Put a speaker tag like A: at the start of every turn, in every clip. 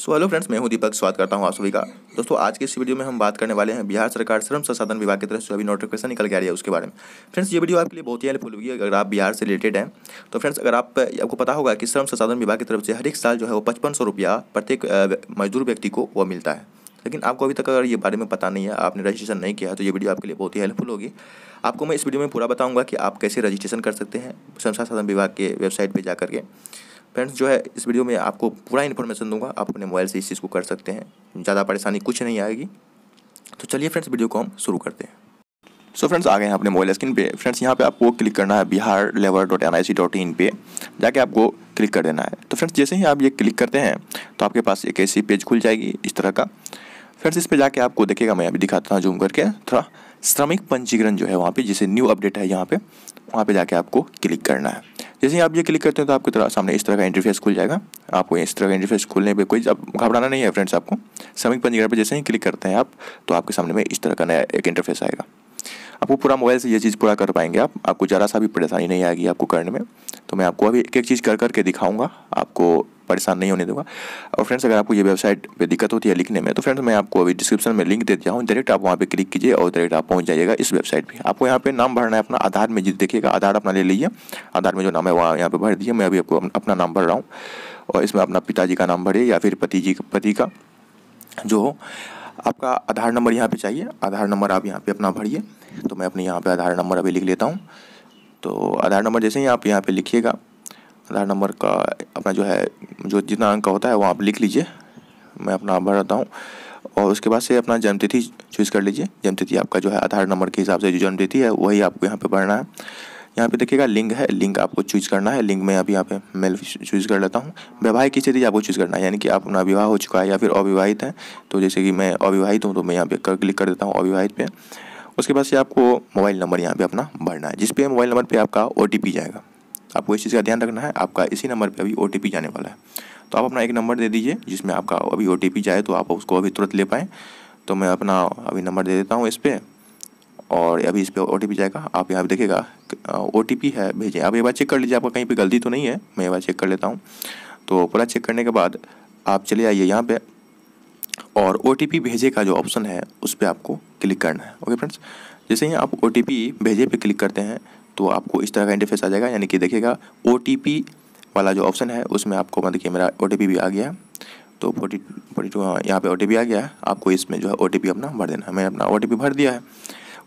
A: so hello friends मैं हूं दीपक स्वागत करता हूं आप सभी का दोस्तों आज के इस वीडियो में हम बात करने वाले हैं बिहार सरकार श्रम संसाधन विभाग की तरफ से अभी नोटिफिकेशन निकल के आ रही है उसके बारे में फ्रेंड्स ये वीडियो आपके लिए बहुत ही हेल्पफुल होगी अगर आप बिहार से रिलेटेड हैं तो फ्रेंड्स अगर आप आपको पता होगा कि श्रम संसाधन विभाग की तरफ से हर एक साल जो है वो पचपन सौ रुपया प्रत्येक मजदूर व्यक्ति को वह मिलता है लेकिन आपको अभी तक अगर ये बारे में पता नहीं है आपने रजिस्ट्रेशन नहीं किया तो ये वीडियो आपके लिए बहुत ही हेल्पफुल होगी आपको मैं इस वीडियो में पूरा बताऊंगा कि आप कैसे रजिस्ट्रेशन कर सकते हैं श्रम संसाधन विभाग के वेबसाइट पर जाकर के फ्रेंड्स जो है इस वीडियो में आपको पूरा इन्फॉर्मेशन दूंगा आप अपने मोबाइल से इस चीज़ को कर सकते हैं ज़्यादा परेशानी कुछ नहीं आएगी तो चलिए फ्रेंड्स वीडियो को हम शुरू करते हैं सो so फ्रेंड्स आ गए हैं अपने मोबाइल स्क्रीन पे फ्रेंड्स यहाँ पे आपको क्लिक करना है बिहार लेवर dot N I C dot in पे जाके आपको क्लिक कर देना है तो फ्रेंड्स जैसे ही आप ये क्लिक करते हैं तो आपके पास एक ऐसी पेज खुल जाएगी इस तरह का फ्रेंड्स इस पे जाके आपको देखेगा मैं अभी दिखाता हूँ जूम करके थोड़ा श्रमिक पंजीकरण जो है वहाँ पर जिसे न्यू अपडेट है यहाँ पर वहाँ पर जाके आपको क्लिक करना है जैसे ही आप ये क्लिक करते हैं तो आपके तरह सामने इस तरह का इंटरफेस खुल जाएगा आपको इस तरह का इंटरफेस खुलने पर कोई अब घबराना नहीं है फ्रेंड्स आपको समिक पंजीकरण पर जैसे ही क्लिक करते हैं आप तो आपके सामने में इस तरह का नया एक इंटरफेस आएगा आप वो पूरा मोबाइल से ये चीज़ पूरा कर पाएंगे आप आपको ज़रा सा भी परेशानी नहीं आएगी आपको करने में तो मैं आपको अभी एक एक चीज़ कर करके दिखाऊंगा आपको परेशान नहीं होने दूंगा और फ्रेंड्स अगर आपको ये वेबसाइट पे दिक्कत होती है लिखने में तो फ्रेंड्स मैं आपको अभी डिस्क्रिप्शन में लिंक दे दिया हूँ डायरेक्ट आप वहाँ पे क्लिक कीजिए और डायरेक्ट आप पहुँच जाइएगा इस वेबसाइट पे आपको यहाँ पे नाम भरना है अपना आधार में जी देखिएगा आधार अपना ले लीजिए आधार में जो नाम है वहाँ यहाँ पर भर दिए मैं अभी आपको अपना नाम भर रहा हूँ और इसमें अपना पिताजी का नाम भरिए या फिर पति जी पति का जो हो आपका आधार नंबर यहाँ पे चाहिए आधार नंबर आप यहाँ पे अपना भरिए तो मैं अपने यहाँ पे आधार नंबर अभी लिख लेता हूँ तो आधार नंबर जैसे ही आप यहाँ पे लिखिएगा आधार नंबर का अपना जो है जो जितना अंक का होता है वो आप लिख लीजिए मैं अपना भर देता हूँ और उसके बाद से अपना जन्मतिथि चूज़ कर लीजिए जन्मतिथि आपका जो है आधार नंबर के हिसाब से जो जन्मतिथि है वही आपको यहाँ पर भरना है यहाँ पे देखिएगा लिंग है लिंक आपको चूज करना है लिंक में अभी यहाँ पे मेल चूज कर लेता हूँ वैवाहिक स्थिति आपको चूज करना है यानी कि आप अपना विवाह हो चुका है या फिर अविवाहित है तो जैसे कि मैं अविवाहित हूँ तो मैं यहाँ पे कर क्लिक कर देता हूँ अविवाहित पे उसके बाद से आपको मोबाइल नंबर यहाँ पे अपना भरना है जिस पे मोबाइल नंबर पे आपका ओ जाएगा आपको इस चीज़ का ध्यान रखना है आपका इसी नंबर पे अभी ओ जाने वाला है तो आप अपना एक नंबर दे दीजिए जिसमें आपका अभी ओ जाए तो आप उसको अभी तुरंत ले पाएँ तो मैं अपना अभी नंबर दे देता हूँ इस पर और अभी इस पर ओ जाएगा आप यहाँ पर देखेगा ओ है भेजें आप एक बार चेक कर लीजिए आपका कहीं पर गलती तो नहीं है मैं एक बार चेक कर लेता हूँ तो पूरा चेक करने के बाद आप चले आइए यहाँ पर और ओ भेजे का जो ऑप्शन है उस पर आपको क्लिक करना है ओके फ्रेंड्स जैसे ही आप ओ भेजे पे क्लिक करते हैं तो आपको इस तरह का इंटरफेस आ जाएगा यानी कि देखिएगा ओ वाला जो ऑप्शन है उसमें आपको मतलब कि मेरा ओ भी आ गया तो फोर्टी फोर्टी टू यहाँ पर ओ आ गया है आपको इसमें जो है ओ अपना भर देना है मैंने अपना ओ भर दिया है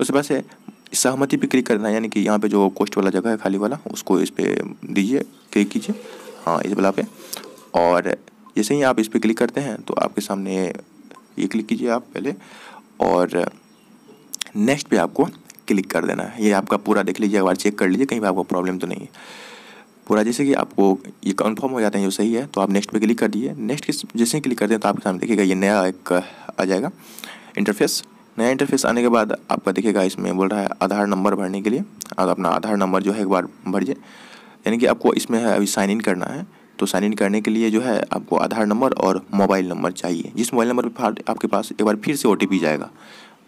A: उसके बाद से सहमति पे क्लिक करना है यानी कि यहाँ पे जो कोस्ट वाला जगह है खाली वाला उसको इस पर दीजिए क्लिक कीजिए हाँ इस वाला पे और जैसे ही आप इस पर क्लिक करते हैं तो आपके सामने ये क्लिक कीजिए आप पहले और नेक्स्ट पे आपको क्लिक कर देना है ये आपका पूरा देख लीजिए एक बार चेक कर लीजिए कहीं पर आपको प्रॉब्लम तो नहीं है पूरा जैसे कि आपको ये कन्फर्म हो जाते हैं जो सही है तो आप नेक्स्ट पर क्लिक कर दीजिए नेक्स्ट जैसे ही क्लिक करते हैं तो आपके सामने देखिएगा ये नया एक आ जाएगा इंटरफेस नया इंटरफेस आने के बाद आपका देखिएगा इसमें बोल रहा है आधार नंबर भरने के लिए आप अपना आधार नंबर जो है एक बार भरिए यानी कि आपको इसमें है अभी साइन इन करना है तो साइन इन करने के लिए जो है आपको आधार नंबर और मोबाइल नंबर चाहिए जिस मोबाइल नंबर पर आपके पास एक बार फिर से ओ जाएगा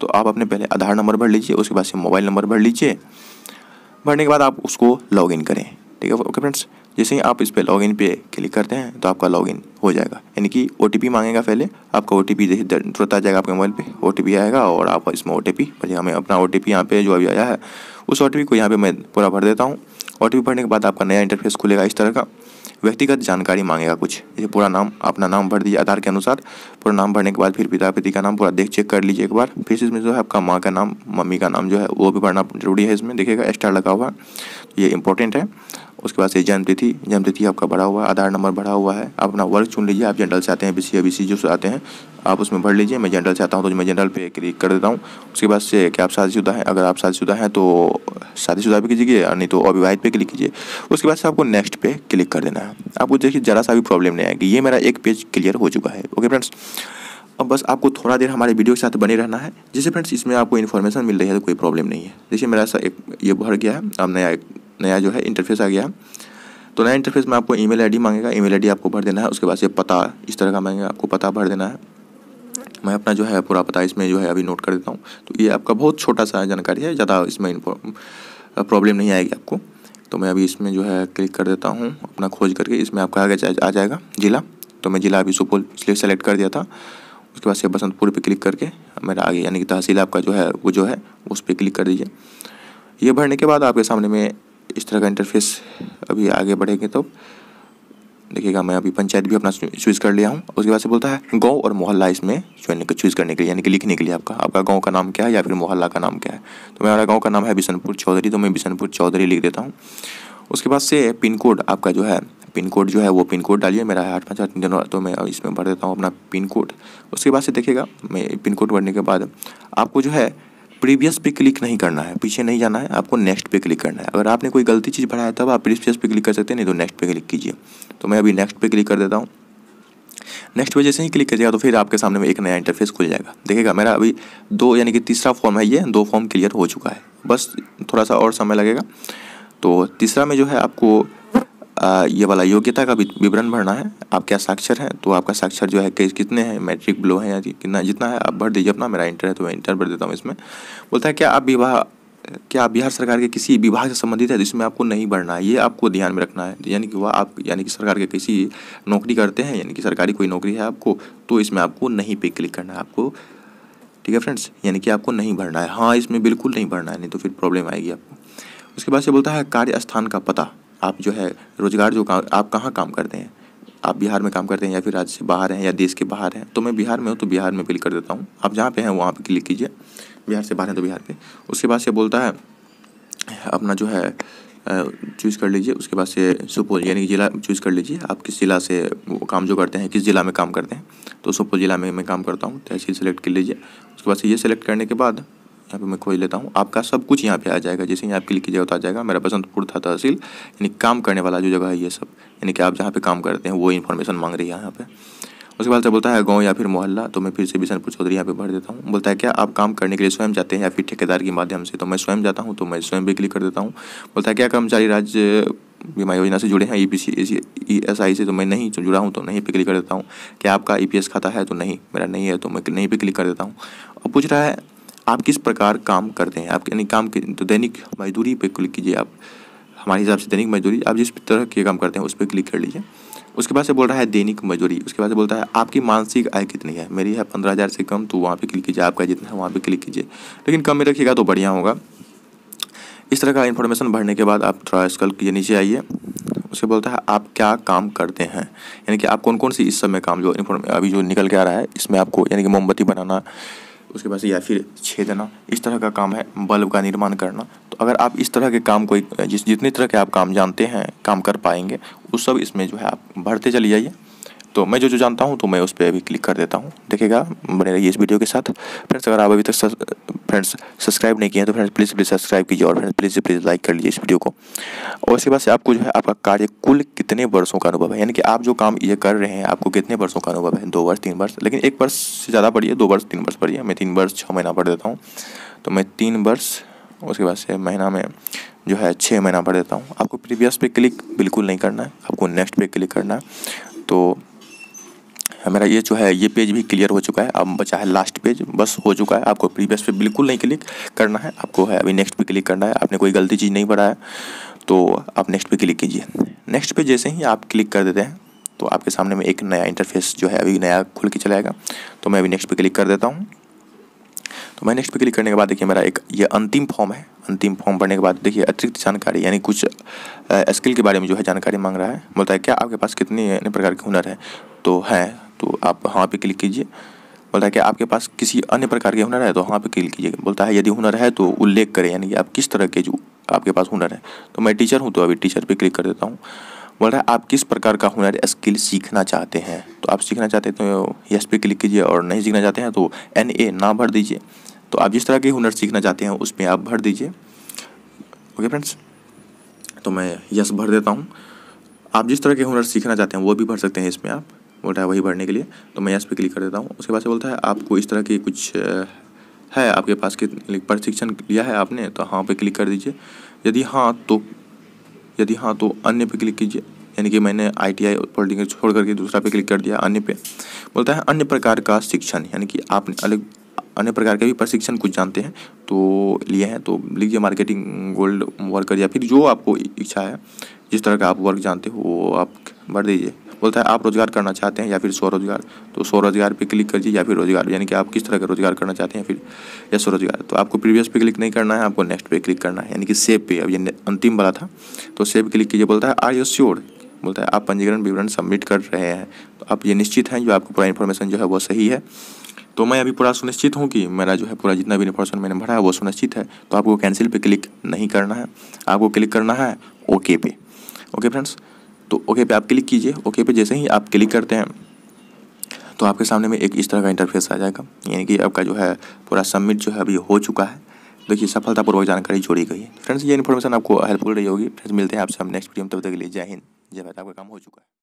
A: तो आप अपने पहले आधार नंबर भर लीजिए उसके बाद से मोबाइल नंबर भर लीजिए भरने के बाद आप उसको लॉग करें ठीक है ओके फ्रेंड्स जैसे ही आप इस पर लॉग पे क्लिक करते हैं तो आपका लॉगिन हो जाएगा यानी कि ओ मांगेगा पहले आपका ओ टी पी तुरंत आ जाएगा आपके मोबाइल पे ओ आएगा और आप इसमें ओ टी पी हमें अपना ओ टी पी यहाँ पे जो अभी आया है उस ओ को यहाँ पर मैं पूरा भर देता हूँ ओ भरने के बाद आपका नया इंटरफेस खुलेगा इस तरह का व्यक्तिगत जानकारी मांगेगा कुछ ये पूरा नाम अपना नाम भर दीजिए आधार के अनुसार पूरा नाम भरने के बाद फिर पिता पिता का नाम पूरा देख चेक कर लीजिए एक बार फिर इसमें जो है आपका माँ का नाम मम्मी का नाम जो है वो भी भरना जरूरी है इसमें देखिएगा एक्स्ट्रा लगा हुआ तो ये इंपॉर्टेंट है उसके बाद से जन्म तिथि जन्म तिथि आपका भरा हुआ है आधार नंबर भरा हुआ है आप अपना वर्ग चुन लीजिए आप जनरल से आते हैं बी सी या बी सी जो आते हैं आप उसमें भर लीजिए मैं जनरल से आता हूँ तो मैं जनरल पे क्लिक कर देता हूँ उसके बाद से कि आप शादीशुदा हैं अगर आप शादीशुदा हैं तो शादीशुदा भी कीजिए और नहीं तो अविवाहित पे क्लिक कीजिए उसके बाद से आपको नेक्स्ट पे क्लिक कर देना है आपको देखिए ज़रा सा भी प्रॉब्लम नहीं आएगी ये मेरा एक पेज क्लियर हो चुका है ओके फ्रेंड्स अब बस आपको थोड़ा देर हमारे वीडियो के साथ बने रहना है जैसे फ्रेंड्स इसमें आपको इन्फॉर्मेशन मिल रही है तो कोई प्रॉब्लम नहीं है देखिए मेरा सा एक ये भर गया है अब नया एक नया जो है इंटरफेस आ गया तो नया इंटरफेस में आपको ईमेल आईडी मांगेगा ईमेल आईडी आपको भर देना है उसके बाद से पता इस तरह का मांगेगा आपको पता भर देना है मैं अपना जो है पूरा पता इसमें जो है अभी नोट कर देता हूँ तो ये आपका बहुत छोटा सा जानकारी है ज़्यादा इसमें प्रॉब्लम नहीं आएगी आपको तो मैं अभी इसमें जो है क्लिक कर देता हूँ अपना खोज करके इसमें आपका आगे आ जाएगा ज़िला तो मैं ज़िला अभी सुपौल इसलिए सेलेक्ट कर दिया था उसके बाद से बसंतपुर पे क्लिक करके मेरा आगे यानी कि तहसील आपका जो है वो जो है उस पर क्लिक कर दीजिए ये भरने के बाद आपके सामने में इस तरह का इंटरफेस अभी आगे बढ़ेंगे तो देखिएगा मैं अभी पंचायत भी अपना चूज़ कर लिया हूँ उसके बाद से बोलता है गांव और मोहल्ला इसमें चुनने चूज़ करने के लिए यानी कि लिखने के लिए आपका आपका गांव का नाम क्या है या फिर मोहल्ला का नाम क्या है तो मेरा गांव का नाम है बिशनपुर चौधरी तो मैं बिशनपुर चौधरी लिख देता हूँ उसके बाद से पिन कोड आपका जो है पिन कोड जो है वो पिन कोड डालिए मेरा है आठ पाँच आठ दिनों तो मैं इसमें भर देता हूँ अपना पिन कोड उसके बाद से देखिएगा मैं पिन कोड भरने के बाद आपको जो है प्रीवियस पे क्लिक नहीं करना है पीछे नहीं जाना है आपको नेक्स्ट पे क्लिक करना है अगर आपने कोई गलती चीज़ बढ़ाया है तब आप प्रीवियस पे क्लिक कर सकते हैं नहीं तो नेक्स्ट पे क्लिक कीजिए तो मैं अभी नेक्स्ट पे क्लिक कर देता हूँ नेक्स्ट पे जैसे ही क्लिक करिएगा तो फिर आपके सामने में एक नया इंटरफेस खुल जाएगा देखिएगा मेरा अभी दो यानी कि तीसरा फॉर्म है ये दो फॉर्म क्लियर हो चुका है बस थोड़ा सा और समय लगेगा तो तीसरा में जो है आपको ये वाला योग्यता का विवरण भरना है आप क्या साक्षर हैं तो आपका साक्षर जो है कि कितने हैं मैट्रिक ब्लो है या कितना जितना है आप भर दीजिए अपना मेरा इंटर है तो मैं इंटर भर देता हूँ इसमें बोलता है क्या आप विवाह क्या आप बिहार सरकार के किसी विभाग से संबंधित है जिसमें आपको नहीं बढ़ना है ये आपको ध्यान में रखना है यानी कि वह आप यानी कि सरकार के किसी नौकरी करते हैं यानी कि सरकारी कोई नौकरी है आपको तो इसमें आपको नहीं पे क्लिक करना है आपको ठीक है फ्रेंड्स यानी कि आपको नहीं भरना है हाँ इसमें बिल्कुल नहीं भरना है नहीं तो फिर प्रॉब्लम आएगी आपको उसके बाद से बोलता है कार्य स्थान का पता आप जो है रोज़गार जो का, आप कहाँ काम करते हैं आप बिहार में काम करते हैं या फिर राज्य से बाहर हैं या देश के बाहर हैं तो मैं बिहार में हूँ तो बिहार में बिल कर देता हूँ आप जहाँ पे हैं वहाँ पे क्लिक कीजिए बिहार से बाहर हैं तो बिहार पे उसके बाद से बोलता है अपना जो है चूज़ कर लीजिए उसके बाद से सुपौल यानी कि ज़िला चूज़ कर लीजिए आप किस ज़िला से वो काम जो करते हैं किस ज़िला में काम करते हैं तो सुपौल ज़िला में मैं काम करता हूँ तहसील सेलेक्ट कर लीजिए उसके बाद से ये सेलेक्ट करने के बाद यहाँ पे मैं खोज लेता हूँ आपका सब कुछ यहाँ पे आ जाएगा जैसे यहाँ आप क्लिक कीजिएगा तो आ जाएगा मेरा बसंतपुर था तहसील यानी काम करने वाला जो जगह है ये सब यानी कि आप जहाँ पे काम करते हैं वो इन्फॉर्मेशन मांग रही है यहाँ पे उसके बाद से बोलता है गाँव या फिर मोहल्ला तो मैं फिर से बिशनपुर चौधरी यहाँ पे भर देता हूँ बोलता है क्या आप काम करने के लिए स्वयं जाते हैं या फिर ठेकेदार के माध्यम से तो मैं स्वयं जाता हूँ तो मैं स्वयं भी क्लिक कर देता हूँ बोलता है क्या कर्मचारी राज्य बीमा योजना से जुड़े हैं E P C E S I से तो मैं नहीं तो जुड़ा हूँ तो नहीं पे क्लिक कर देता हूँ क्या आपका ई पी एस खाता है तो नहीं मेरा नहीं है तो मैं नहीं पे क्लिक कर देता हूँ और पूछ रहा है आप किस प्रकार काम करते हैं आप यानी काम तो दैनिक मजदूरी पे क्लिक कीजिए आप हमारे हिसाब से दैनिक मजदूरी आप जिस तरह के काम करते हैं उस पर क्लिक कर लीजिए उसके बाद से बोल रहा है दैनिक मजदूरी उसके बाद से बोलता है आपकी मानसिक आय कितनी है मेरी है पंद्रह हज़ार से कम तो वहाँ पे क्लिक कीजिए आपका जितना है वहाँ पे क्लिक कीजिए लेकिन कम में रखिएगा तो बढ़िया होगा इस तरह का इन्फॉर्मेशन भरने के बाद आप थोड़ा स्कल के नीचे आइए उसके बोलता है आप क्या काम करते हैं यानी कि आप कौन कौन सी इस सब में काम जो इन्फॉर्म अभी जो निकल के आ रहा है इसमें आपको यानी कि मोमबत्ती बनाना उसके पास या फिर छेदना इस तरह का काम है बल्ब का निर्माण करना तो अगर आप इस तरह के काम कोई जिस जितने तरह के आप काम जानते हैं काम कर पाएंगे उस सब इसमें जो है आप भरते चले जाइए तो मैं जो जो जानता हूँ तो मैं उस पर अभी क्लिक कर देता हूँ देखिएगा बने रहिए इस वीडियो के साथ फ्रेंड्स अगर आप अभी तक फ्रेंड्स सब्सक्राइब नहीं किए हैं तो फ्रेंड्स प्लीज़ प्लीज़ सब्सक्राइब कीजिए और फ्रेंड्स प्लीज़ प्लीज़ लाइक कर लीजिए इस वीडियो को और इसके बाद से आपको जो है आपका कार्य कुल कितने वर्षों का अनुभव है यानी कि आप जो काम ये कर रहे हैं आपको कितने वर्षों का अनुभव है दो वर्ष तीन वर्ष लेकिन एक वर्ष से ज़्यादा पढ़िए दो वर्ष तीन वर्ष पढ़िए मैं तीन वर्ष छः महीना पढ़ देता हूँ तो मैं तीन वर्ष उसके बाद से महीना में जो है छः महीना पढ़ देता हूँ आपको प्रीवियस पे क्लिक बिल्कुल नहीं करना है आपको नेक्स्ट पे क्लिक करना है तो मेरा ये जो है ये पेज भी क्लियर हो चुका है अब बचा है लास्ट पेज बस हो चुका है आपको प्रीवियस पे बिल्कुल नहीं क्लिक करना है आपको है अभी नेक्स्ट पे क्लिक करना है आपने कोई गलती चीज़ नहीं भरा है तो आप नेक्स्ट पे क्लिक कीजिए नेक्स्ट पे जैसे ही आप क्लिक कर देते हैं तो आपके सामने में एक नया इंटरफेस जो है अभी नया खुल के चलाएगा तो मैं अभी नेक्स्ट पे क्लिक कर देता हूँ तो मैं नेक्स्ट पे क्लिक करने के बाद देखिए मेरा एक ये अंतिम फॉर्म है अंतिम फॉर्म भरने के बाद देखिए अतिरिक्त जानकारी यानी कुछ स्किल के बारे में जो है जानकारी मांग रहा है बोलता है क्या आपके पास कितने प्रकार के हुनर है तो है तो आप हाँ पे क्लिक कीजिए बोलता है कि आपके पास किसी अन्य प्रकार के हुनर है तो हाँ पे क्लिक कीजिए बोलता है यदि हुनर है तो उल्लेख करें यानी कि आप किस तरह के जो आपके पास हुनर है तो मैं टीचर हूँ तो अभी टीचर पर क्लिक कर देता हूँ बोल रहा है आप किस प्रकार का हुनर स्किल सीखना चाहते हैं तो आप सीखना चाहते हैं तो यस पे क्लिक कीजिए और नहीं सीखना चाहते हैं तो एन ए ना भर दीजिए तो आप जिस तरह के हुनर सीखना चाहते हैं उस पर आप भर दीजिए ओके फ्रेंड्स तो मैं यस भर देता हूँ आप जिस तरह के हुनर सीखना चाहते हैं वो भी भर सकते हैं इसमें आप बोलता है वही भरने के लिए तो मैं यस पे क्लिक कर देता हूँ उसके बाद से बोलता है आपको इस तरह की कुछ है आपके पास कि प्रशिक्षण लिया है आपने तो हाँ पे क्लिक कर दीजिए यदि हाँ तो यदि हाँ तो अन्य पे क्लिक कीजिए यानी कि मैंने आई टी आई फोल्डिंग छोड़ करके दूसरा पे क्लिक कर दिया अन्य पे बोलता है अन्य प्रकार का शिक्षण यानी कि आपने अलग अन्य प्रकार के भी प्रशिक्षण कुछ जानते हैं तो लिए हैं तो लीजिए मार्केटिंग गोल्ड वर्कर या फिर जो आपको इच्छा है जिस तरह का आप वर्क जानते हो वो आप भर दीजिए बोलता है आप रोज़गार करना चाहते हैं या फिर स्वरोजगार तो स्वरोजगार पे क्लिक दीजिए या फिर रोजगार यानी कि आप किस तरह का रोजगार करना चाहते हैं फिर या स्वरोजगार तो आपको प्रीवियस पे क्लिक नहीं करना है आपको नेक्स्ट पे क्लिक करना है यानी कि सेव पे अब ये अंतिम वाला था तो सेव क्लिक कीजिए बोलता है आर यू श्योर बोलता है आप पंजीकरण विवरण सबमिट कर रहे हैं तो आप ये निश्चित हैं जो आपको पूरा इन्फॉर्मेशन जो है वो सही है तो मैं अभी पूरा सुनिश्चित हूँ कि मेरा जो है पूरा जितना भी इन्फॉर्मेशन मैंने भरा है वो सुनिश्चित है तो आपको कैंसिल पे क्लिक नहीं करना है आपको क्लिक करना है ओके पे ओके फ्रेंड्स तो ओके पे आप क्लिक कीजिए ओके पे जैसे ही आप क्लिक करते हैं तो आपके सामने में एक इस तरह का इंटरफेस आ जाएगा यानी कि आपका जो है पूरा सबमिट जो है अभी हो चुका है देखिए सफलतापूर्वक जानकारी जोड़ी गई है फ्रेंड्स ये इन्फॉर्मेशन आपको हेल्पफुल रही होगी फ्रेंड्स मिलते हैं आपसे हम नेक्स्ट वीडियो में तब तक के लिए जय हिंद जय भारत आपका काम हो चुका है